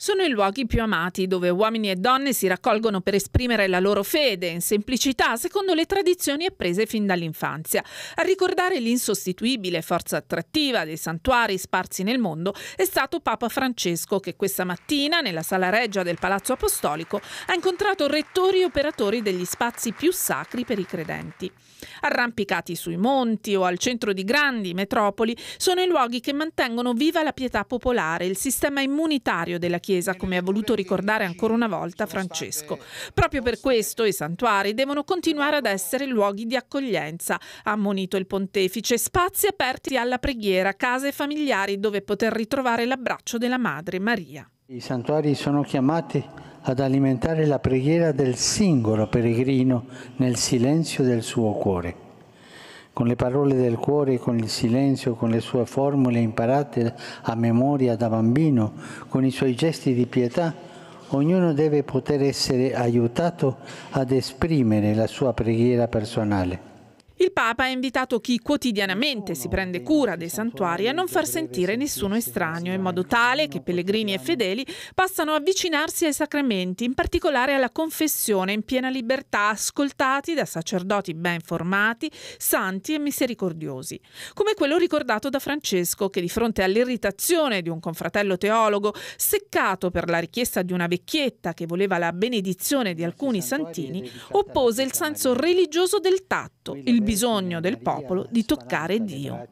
Sono i luoghi più amati dove uomini e donne si raccolgono per esprimere la loro fede, in semplicità, secondo le tradizioni apprese fin dall'infanzia. A ricordare l'insostituibile forza attrattiva dei santuari sparsi nel mondo è stato Papa Francesco che questa mattina nella sala reggia del Palazzo Apostolico ha incontrato rettori e operatori degli spazi più sacri per i credenti. Arrampicati sui monti o al centro di grandi metropoli sono i luoghi che mantengono viva la pietà popolare, il sistema immunitario della Chiesa Chiesa, come ha voluto ricordare ancora una volta Francesco. Proprio per questo i santuari devono continuare ad essere luoghi di accoglienza, ha ammonito il pontefice, spazi aperti alla preghiera, case familiari dove poter ritrovare l'abbraccio della Madre Maria. I santuari sono chiamati ad alimentare la preghiera del singolo peregrino nel silenzio del suo cuore con le parole del cuore, con il silenzio, con le sue formule imparate a memoria da bambino, con i suoi gesti di pietà, ognuno deve poter essere aiutato ad esprimere la sua preghiera personale. Il Papa ha invitato chi quotidianamente si prende cura dei santuari a non far sentire nessuno estraneo, in modo tale che pellegrini e fedeli possano avvicinarsi ai sacramenti, in particolare alla confessione in piena libertà, ascoltati da sacerdoti ben formati, santi e misericordiosi. Come quello ricordato da Francesco, che di fronte all'irritazione di un confratello teologo, seccato per la richiesta di una vecchietta che voleva la benedizione di alcuni santini, oppose il senso religioso del tatto, il bisogno del popolo di toccare Dio.